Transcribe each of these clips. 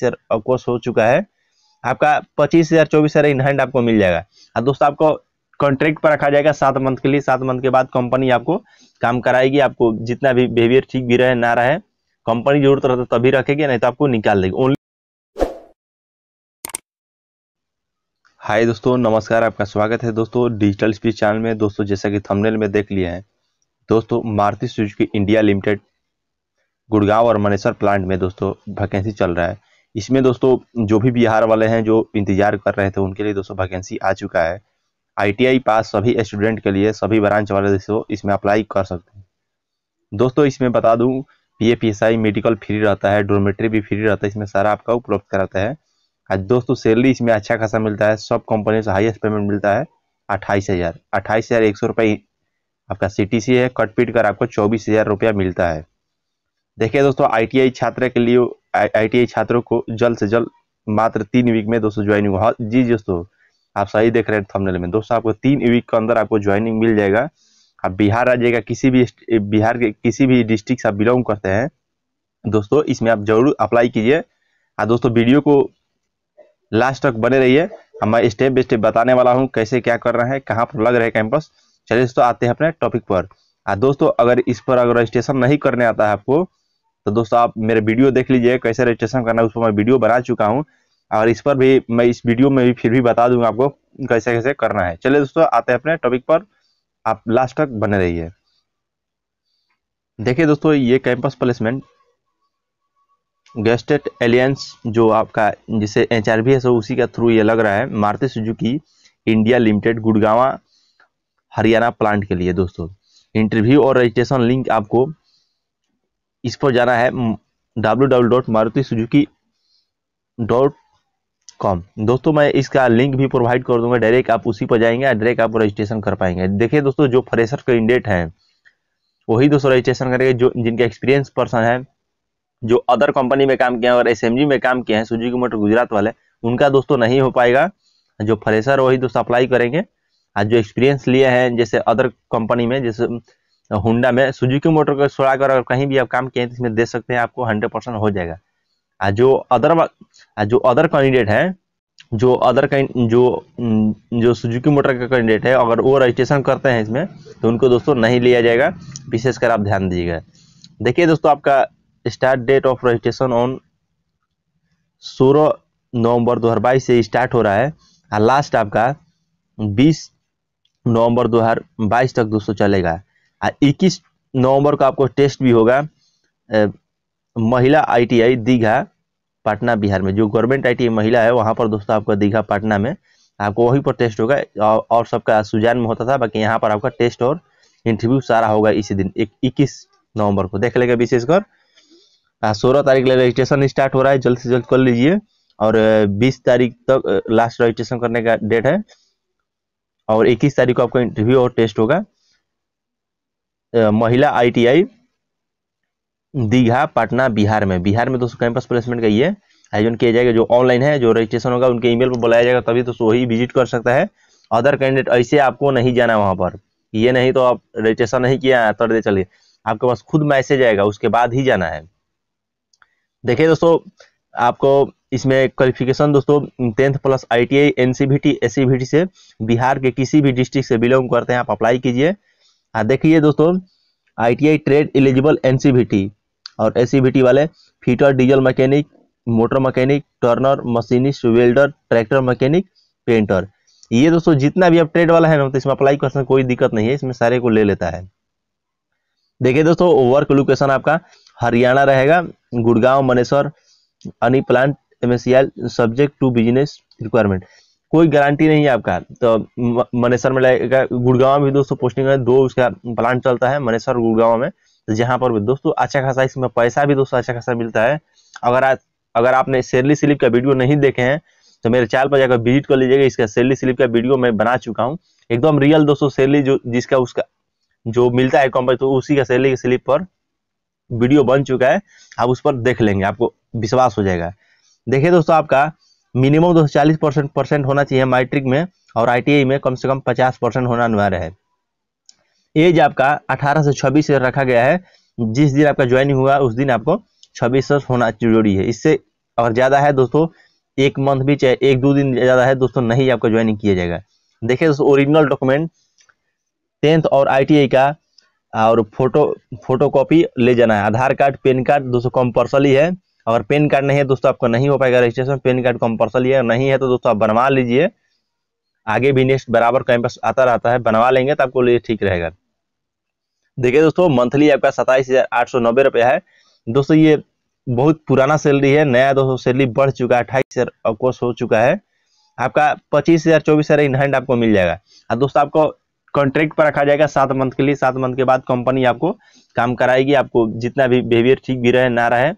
share course हो चुका है आपका पच्चीस हजार चौबीस हजार इनहैंड आपको मिल जाएगा और हाँ दोस्तों आपको कॉन्ट्रैक्ट पर रखा जाएगा सात मंथ के लिए सात मंथ के बाद कंपनी आपको काम कराएगी आपको जितना भी बिहेवियर ठीक भी रहे ना रहे कंपनी जरूरत रहता तभी रखेगी नहीं तो आपको निकाल देगी ओनली हाय दोस्तों नमस्कार आपका स्वागत है दोस्तों डिजिटल स्पीच चैनल में दोस्तों जैसा कि थंबनेल में देख लिए हैं दोस्तों Maruti Suzuki India Limited Gurgaon और मनेसर प्लांट में दोस्तों वैकेंसी चल रहा है इसमें दोस्तों जो भी बिहार वाले हैं जो इंतजार कर रहे थे उनके लिए दोस्तों वैकेंसी आ चुका है आईटीआई पास सभी स्टूडेंट के लिए सभी ब्रांच वाले दोस्तों इसमें अप्लाई कर सकते हैं दोस्तों इसमें बता दूँ P A P S I medical free रहता है डोमेट्री भी फ्री रहता है इसमें सारा आपका उपलब्ध कराता है आज दोस्तों सैलरी इसमें अच्छा खासा मिलता है सब कंपनी से हाईएस्ट पेमेंट मिलता है अट्ठाईस हज़ार अट्ठाईस हज़ार एक सौ रुपये आपका सी टी सी है कट पीट कर आपको चौबीस हज़ार रुपया मिलता है देखिए दोस्तों आईटीआई छात्र के लिए आई छात्रों को जल्द से जल्द मात्र तीन वीक में दोस्तों ज्वाइनिंग हाँ जी दोस्तों आप सही देख रहे हैं थंबनेल में दोस्तों आपको तीन वीक के अंदर आपको ज्वाइनिंग मिल जाएगा आप बिहार राज्य का किसी भी बिहार के किसी भी डिस्ट्रिक्ट से आप बिलोंग करते हैं दोस्तों इसमें आप जरूर अप्लाई कीजिए और हाँ, दोस्तों वीडियो को लास्ट तक बने रहिए मैं स्टेप बाई स्टेप बताने वाला हूँ कैसे क्या कर रहे हैं कहाँ पर लग रहे हैं कैंपस चलिए दोस्तों आते हैं अपने टॉपिक पर और हाँ, दोस्तों अगर इस पर अगर रजिस्ट्रेशन नहीं करने आता है आपको तो दोस्तों आप मेरे वीडियो देख लीजिए कैसे रजिस्ट्रेशन करना है उस पर मैं वीडियो बना चुका हूँ और इस पर भी मैं इस वीडियो में भी फिर भी बता दूंगा आपको कैसे कैसे करना है चलिए दोस्तों आते हैं अपने टॉपिक पर आप लास्ट तक बने रहिए देखिए दोस्तों ये कैंपस प्लेसमेंट गेस्टेट एलियंस जो आपका जिसे एच आर है सो उसी का थ्रू ये लग रहा है Maruti Suzuki India Limited Gurgaon Haryana plant के लिए दोस्तों इंटरव्यू और रजिस्ट्रेशन लिंक आपको इस पर जाना है W W dot Maruti Suzuki dot com दोस्तों मैं इसका लिंक भी प्रोवाइड कर दूंगा डायरेक्ट आप उसी पर जाएंगे डायरेक्ट आप रजिस्ट्रेशन कर पाएंगे देखिए दोस्तों जो फ्रेशर कैंडिडेट हैं वही दोस्तों रजिस्ट्रेशन करेंगे जो जिनके एक्सपीरियंस पर्सन है जो अदर कंपनी में काम किए हैं और एस में काम किए हैं सुजुकी मोटर गुजरात वाले उनका दोस्तों नहीं हो पाएगा जो फ्रेशर वही दोस्तों अप्लाई करेंगे आज जो एक्सपीरियंस लिए हैं जैसे अदर कंपनी में जैसे होंडा तो में सुजुकी मोटर का छोड़ा कर अगर कहीं भी आप काम किए तो इसमें दे सकते हैं आपको हंड्रेड परसेंट हो जाएगा जो अदर जो अदर कैंडिडेट है जो अदर जो जो सुजुकी मोटर का कैंडिडेट है अगर वो रजिस्ट्रेशन करते हैं इसमें तो उनको दोस्तों नहीं लिया जाएगा विशेषकर आप ध्यान दीजिएगा देखिए दोस्तों आपका start date of registration on सोलह नवंबर 2022 से स्टार्ट हो रहा है और लास्ट आपका 20 नवंबर 2022 तक दोस्तों चलेगा इक्कीस नवंबर को आपको टेस्ट भी होगा महिला आईटीआई दीघा पटना बिहार में जो गवर्नमेंट आईटीआई महिला है वहाँ पर दोस्तों आपका दीघा पटना में आपको वहीं पर टेस्ट होगा और सबका सुजान में होता था बाकी यहाँ पर आपका टेस्ट और इंटरव्यू सारा होगा इसी दिन एक इक्कीस नवंबर को देख लेगा विशेषकर सोलह तारीख रजिस्ट्रेशन स्टार्ट हो रहा है जल्द से जल्द कर लीजिए और बीस तारीख तक लास्ट रजिस्ट्रेशन करने का डेट है और इक्कीस तारीख को आपका इंटरव्यू और टेस्ट होगा महिला आईटीआई दीघा पटना बिहार में बिहार में दोस्तों कैंपस प्लेसमेंट का ये आयोजन किया जाएगा जो ऑनलाइन है जो रजिस्ट्रेशन होगा उनके ईमेल पर बुलाया जाएगा तभी दोस्तों वही विजिट कर सकता है अदर कैंडिडेट ऐसे आपको नहीं जाना वहाँ पर ये नहीं तो आप रजिस्ट्रेशन नहीं किया तर दे चलिए आपके पास खुद मैसेज आएगा उसके बाद ही जाना है देखिए दोस्तों आपको इसमें क्वालिफिकेशन दोस्तों tenth plus I T I S से बिहार के किसी भी डिस्ट्रिक्ट से बिलोंग करते हैं आप अप्लाई कीजिए हाँ देखिए दोस्तों आईटीआई ट्रेड एलिजिबल एनसीबीटी और एसीबीटी वाले fitter diesel mechanic motor mechanic turner machinist welder tractor mechanic painter ये दोस्तों जितना भी आप ट्रेड वाला है ना तो इसमें अप्लाई कर सकते कोई दिक्कत नहीं है इसमें सारे को ले लेता है देखिए दोस्तों वर्क लोकेशन आपका हरियाणा रहेगा गुड़गांव मनेसर अनी प्लांट एम सब्जेक्ट टू बिजनेस रिक्वायरमेंट कोई गारंटी नहीं है आपका तो मनेसर में लगेगा गुड़गांव में भी दोस्तों पोस्टिंग है दो उसका प्लांट चलता है मनेसर गुड़गांव में तो जहाँ पर भी दोस्तों अच्छा खासा इसमें पैसा भी दोस्तों अच्छा खासा मिलता है अगर आ, अगर आपने सेरली स्लिप का वीडियो नहीं देखे हैं तो मेरे चैनल पर जाकर विजिट कर लीजिएगा इसका सेरली स्लिप का वीडियो मैं बना चुका हूँ एकदम रियल दोस्तों सेरली जो जिसका उसका जो मिलता है कंपनी तो उसी का सेरली स्लिप पर वीडियो बन चुका है आप उस पर देख लेंगे आपको विश्वास हो जाएगा देखिए दोस्तों आपका मिनिमम दो परसेंट परसेंट होना चाहिए मैट्रिक में और आईटीआई में कम से कम पचास परसेंट होना अनिवार्य है एज आपका 18 से 26 रखा गया है जिस दिन आपका ज्वाइनिंग हुआ उस दिन आपको छब्बीस होना जरूरी है इससे अगर ज़्यादा है दोस्तों एक मंथ भी चाहे एक दो दिन ज़्यादा है दोस्तों नहीं आपका ज्वाइनिंग किया जाएगा देखिए दोस्तों ओरिजिनल डॉक्यूमेंट टेंथ और आई का और फोटो फोटो कॉपी ले जाना है आधार कार्ड पेन कार्ड दोस्तों कंपल्सरी है अगर पेन कार्ड नहीं है दोस्तों आपका नहीं हो पाएगा रजिस्ट्रेशन पेन कार्ड कंपल्सरी है नहीं है तो दोस्तों आप बनवा लीजिए आगे भी नेक्स्ट बराबर कैंपस आता रहता है बनवा लेंगे तो आपको लिए ठीक रहेगा देखिए दोस्तों मंथली आपका सताइस हजार आठ सौ नब्बे रुपया है दोस्तों ये बहुत पुराना सैलरी है नया दोस्तों सैलरी बढ़ चुका है अट्ठाईस हजार हो चुका है आपका पच्चीस हजार चौबीस हजार इन हैंड आपको मिल जाएगा और दोस्तों आपको कॉन्ट्रैक्ट पर रखा जाएगा सात मंथ के लिए सात मंथ के बाद कंपनी आपको काम कराएगी आपको जितना भी बिहेवियर ठीक भी रहे ना रहे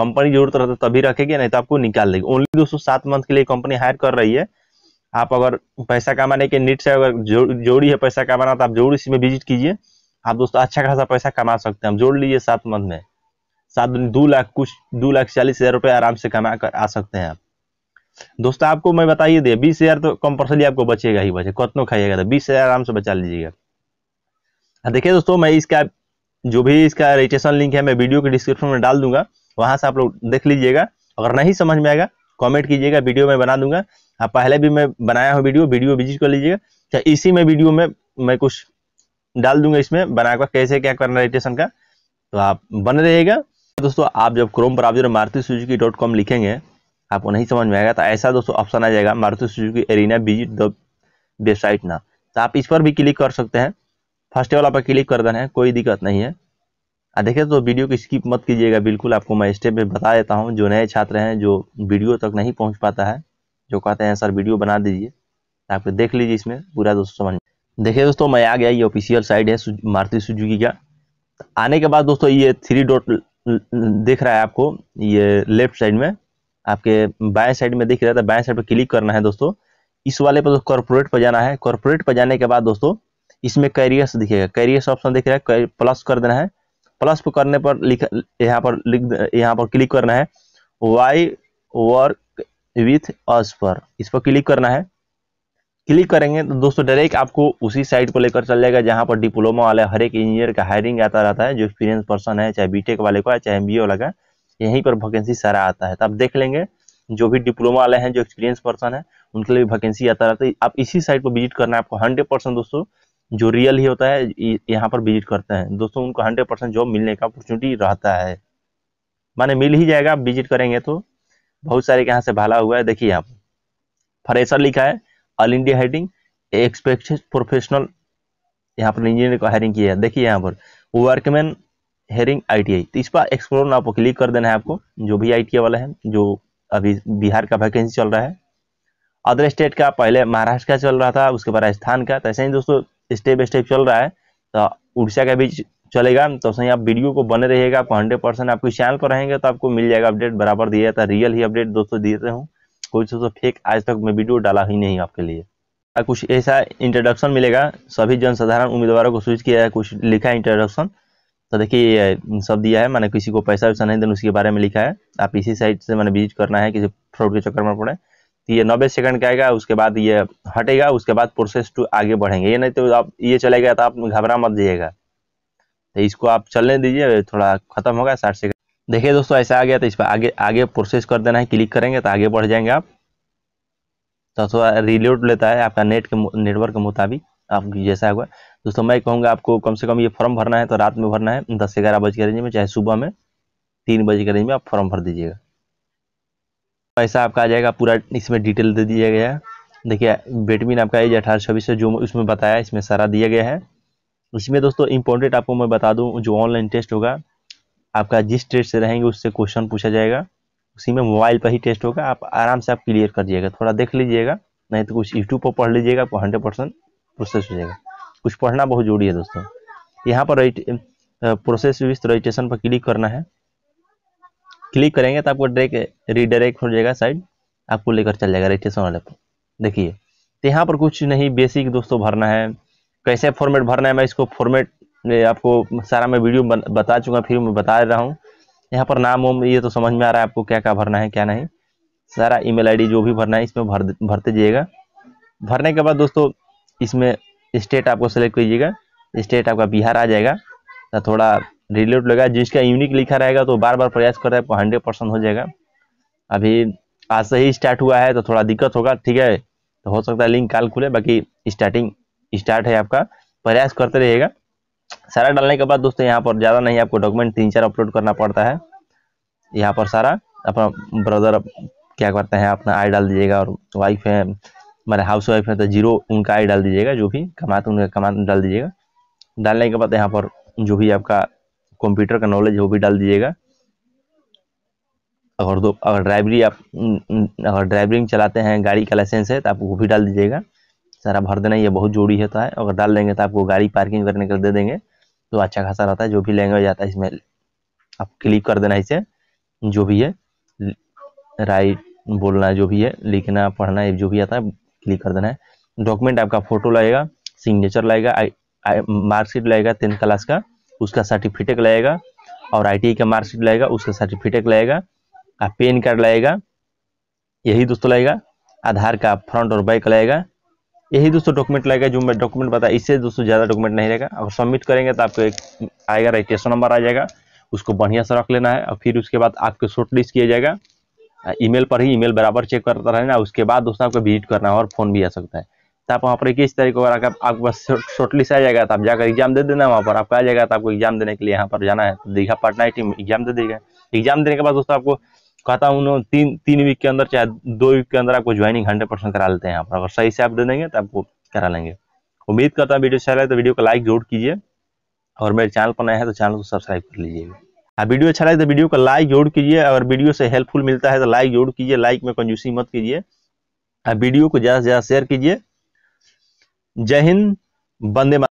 कंपनी जरूरत रहता है तभी रखेगी नहीं तो आपको निकाल देगी ओनली दोस्तों सात मंथ के लिए कंपनी हायर कर रही है आप अगर पैसा कमाने के नीट से अगर जोड़ी है पैसा कमाना तो आप इसी में विजिट कीजिए आप हाँ दोस्तों अच्छा खासा पैसा कमा सकते हैं जोड़ लीजिए सात मंथ में सात दो लाख कुछ दो लाख चालीस हजार रुपये आराम से कमा कर आ सकते हैं आप दोस्तों आपको मैं बताइए दे बीस हजार तो कंपल्सरी आपको बचेगा ही बचे कतनों खाइएगा तो बीस हजार आराम से बचा लीजिएगा हाँ, देखिए दोस्तों मैं इसका जो भी इसका रजिस्ट्रेशन लिंक है मैं वीडियो के डिस्क्रिप्शन में डाल दूंगा वहाँ से आप लोग देख लीजिएगा अगर नहीं समझ में आएगा कमेंट कीजिएगा वीडियो में बना दूंगा आप हाँ, पहले भी मैं बनाया हूँ वीडियो वीडियो विजिट कर लीजिएगा या अच्छा, इसी में वीडियो में मैं कुछ डाल दूंगा इसमें बनाकर कैसे क्या करना रेडिटेशन का तो आप बन रहेगा दोस्तों आप जब क्रोम पर आप जो मारुति सुजुकी डॉट कॉम लिखेंगे आपको नहीं समझ में आएगा तो ऐसा दोस्तों ऑप्शन आ जाएगा Maruti Suzuki Arena visit the website ना तो आप इस पर भी क्लिक कर सकते हैं फर्स्ट ऑल आप क्लिक कर देना है कोई दिक्कत नहीं है देखिए तो वीडियो को स्किप मत कीजिएगा बिल्कुल आपको मैं स्टेप में बता देता हूँ जो नए छात्र हैं जो वीडियो तक नहीं पहुँच पाता है जो कहते हैं सर वीडियो बना दीजिए आप देख लीजिए इसमें पूरा दोस्तों समझ देखिए दोस्तों मैं आ गया ये ऑफिशियल साइड है मारुति सुजुकी का आने के बाद दोस्तों ये थ्री डॉट देख रहा है आपको ये लेफ्ट साइड में आपके बाएं साइड में दिख रहा था तो बाएं साइड पर क्लिक करना है दोस्तों इस वाले पर कॉर्पोरेट पर जाना है कॉर्पोरेट पर जाने के बाद दोस्तों इसमें कैरियर्स दिखेगा कैरियर्स ऑप्शन दिख रहा है प्लस कर देना है प्लस करने पर लिख यहाँ पर लिख यहाँ पर क्लिक करना है वाई वर्क विथ अस पर इस पर क्लिक करना है क्लिक करेंगे तो दोस्तों डायरेक्ट आपको उसी साइट को लेकर चल जाएगा जहाँ पर डिप्लोमा वाले हर एक इंजीनियर का हायरिंग आता रहता है जो एक्सपीरियंस पर्सन है चाहे बीटेक वाले का चाहे एमबीए वाले का यहीं पर वैकेंसी सारा आता है तो आप देख लेंगे जो भी डिप्लोमा वाले हैं जो एक्सपीरियंस पर्सन है उनके लिए वैकेंसी आता रहता है आप इसी साइट पर विजिट करना है आपको हंड्रेड दोस्तों जो रियल ही होता है यहाँ पर विजिट करते हैं दोस्तों उनको हंड्रेड परसेंट जॉब मिलने का अपॉर्चुनिटी रहता है माने मिल ही जाएगा आप विजिट करेंगे तो बहुत सारे यहाँ से भाला हुआ है देखिए यहाँ पर फ्रेशर लिखा है all India heading expected professional यहाँ पर इंजीनियर को हायरिंग किया है देखिए यहाँ पर वर्कमैन हेरिंग आई तो इस पर एक्सप्लोर नाव क्लिक कर देना है आपको जो भी आई वाला है जो अभी बिहार का वैकेंसी चल रहा है अदर स्टेट का पहले महाराष्ट्र का चल रहा था उसके बाद राजस्थान का तो ऐसे ही दोस्तों स्टेप स्टेप चल रहा है तो उड़ीसा का बीच चलेगा तो सही आप वीडियो को बने रहिएगा आप हंड्रेड परसेंट आपके चैनल पर रहेंगे तो आपको मिल जाएगा अपडेट बराबर दिया जाता है रियल ही अपडेट दोस्तों दे रहे हूँ कोई दोस्तों फेक आज तक मैं वीडियो डाला ही नहीं आपके लिए कुछ ऐसा इंट्रोडक्शन मिलेगा सभी जनसाधारण उम्मीदवारों को स्विच किया है कुछ लिखा है इंट्रोडक्शन तो देखिए सब दिया है मैंने किसी को पैसा वैसा नहीं देना उसके बारे में लिखा है आप इसी साइट से मैंने विजिट करना है किसी फ्रॉड के चक्कर में पड़े कि ये नब्बे सेकंड का आएगा उसके बाद ये हटेगा उसके बाद प्रोसेस टू आगे बढ़ेंगे ये नहीं तो आप ये चले गया तो आप घबरा मत जाइएगा तो इसको आप चलने दीजिए थोड़ा खत्म होगा साठ सेकंड देखिए दोस्तों ऐसा आ गया तो इस पर आगे आगे प्रोसेस कर देना है क्लिक करेंगे तो आगे बढ़ जाएंगे आप तो थोड़ा रिलोड लेता है आपका नेट के नेटवर्क के मुताबिक आप जैसा होगा दोस्तों मैं कहूँगा आपको कम से कम ये फॉर्म भरना है तो रात में भरना है दस ग्यारह बजे के रेंज में चाहे सुबह में तीन बजे के रेंज में आप फॉर्म भर दीजिएगा पैसा आपका आ जाएगा पूरा इसमें डिटेल दे दिया गया है देखिए बेटमिन आपका एज अठारह छब्बीस है जो उसमें बताया इसमें सारा दिया गया है उसमें दोस्तों इंपॉर्टेंट आपको मैं बता दूँ जो ऑनलाइन टेस्ट होगा आपका जिस ट्रेड से रहेंगे उससे क्वेश्चन पूछा जाएगा उसी में मोबाइल पर ही टेस्ट होगा आप आराम से आप क्लियर कर दिएगा थोड़ा देख लीजिएगा नहीं तो कुछ यूट्यूब पर पढ़ लीजिएगा आपको हंड्रेड परसेंट प्रोसेस हो जाएगा कुछ पढ़ना बहुत जरूरी है दोस्तों यहाँ पर प्रोसेस रजिस्ट्रेशन पर क्लिक करना है क्लिक करेंगे तो आपको डायरेक्ट रीडायरेक्ट हो जाएगा साइड आपको लेकर चल जाएगा रजिस्ट्रेशन वाले पर देखिए तो यहाँ पर कुछ नहीं बेसिक दोस्तों भरना है कैसे फॉर्मेट भरना है मैं इसको फॉर्मेट आपको सारा मैं वीडियो बता चुका फिर मैं बता रहा हूँ यहाँ पर नाम वोम ये तो समझ में आ रहा है आपको क्या क्या भरना है क्या नहीं सारा ईमेल आईडी जो भी भरना है इसमें भर भरते जाइएगा भरने के बाद दोस्तों इसमें स्टेट आपको सेलेक्ट कीजिएगा स्टेट आपका बिहार आ जाएगा तो थोड़ा रिलेट लगा जिसका यूनिक लिखा रहेगा तो बार बार प्रयास कर रहा है हंड्रेड परसेंट हो जाएगा अभी आज से ही स्टार्ट हुआ है तो थोड़ा दिक्कत होगा ठीक है तो हो सकता है लिंक काल खुले बाकी स्टार्टिंग स्टार्ट है आपका प्रयास करते रहिएगा सारा डालने के बाद दोस्तों यहाँ पर ज़्यादा नहीं आपको डॉक्यूमेंट तीन चार अपलोड करना पड़ता है यहाँ पर सारा अपना ब्रदर क्या करते हैं अपना आई डाल दीजिएगा और वाइफ है हमारे हाउस वाइफ है तो जीरो उनका आई डाल दीजिएगा जो भी कमाते उनका कमा डाल दीजिएगा डालने के बाद यहाँ पर जो भी आपका कंप्यूटर का नॉलेज वो भी डाल दीजिएगा अगर दो अगर ड्राइवरी आप अगर ड्राइवरिंग चलाते हैं गाड़ी का लाइसेंस है तो आप वो भी डाल दीजिएगा सारा भर देना ये बहुत जरूरी होता है तो अगर डाल देंगे तो आपको गाड़ी पार्किंग करने के लिए दे देंगे तो अच्छा खासा रहता है जो भी लैंग्वेज आता है इसमें आप क्लिक कर देना इसे जो भी है राइट बोलना जो भी है लिखना पढ़ना जो भी आता है क्लिक कर देना है डॉक्यूमेंट आपका फोटो लगेगा सिग्नेचर लगेगा मार्कशीट लगेगा टेंथ क्लास का उसका सर्टिफिकेट लगेगा और आई का मार्कशीट लगेगा उसका सर्टिफिकेट लगेगा आप पेन कार्ड लगेगा यही दोस्तों लगेगा आधार का फ्रंट और बैक लगेगा यही दोस्तों डॉक्यूमेंट लगेगा जो मैं डॉक्यूमेंट बताया इससे दोस्तों ज़्यादा डॉक्यूमेंट नहीं रहेगा अगर सबमिट करेंगे तो आपको एक आएगा रजिस्ट्रेशन नंबर आ जाएगा उसको बढ़िया से रख लेना है और फिर उसके बाद आपको शॉर्ट लिस्ट किया जाएगा ईमेल पर ही ईमेल बराबर चेक करता रहना उसके बाद दोस्तों आपको विजिट करना है और फोन भी आ सकता है तो आप वहाँ पर इक्कीस तारीख को अगर आपका शॉर्ट लिस्ट आ जाएगा तो आप जाकर एग्जाम दे देना वहाँ पर आपका आ जाएगा तो आपको एग्जाम देने के लिए यहाँ पर जाना है तो दीघा पटना टीम एग्जाम दे देगा एग्जाम देने के बाद दोस्तों आपको कहता हूँ तीन तीन वीक के अंदर चाहे दो वीक के अंदर आपको ज्वाइनिंग हंड्रेड परसेंट करा लेते हैं यहाँ पर अगर सही से आप दे देंगे तो आपको करा लेंगे उम्मीद करता हूँ वीडियो अच्छा लगे तो वीडियो को लाइक जरूर कीजिए और मेरे चैनल पर नया है तो चैनल को सब्सक्राइब कर लीजिएगा हाँ, आप वीडियो अच्छा लगे तो वीडियो को लाइक जोड़ कीजिए और वीडियो से हेल्पफुल मिलता है तो लाइक जोड़ कीजिए लाइक में कंजूसी मत कीजिए हाँ, वीडियो को ज़्यादा से ज़्यादा शेयर कीजिए जय हिंद वंदे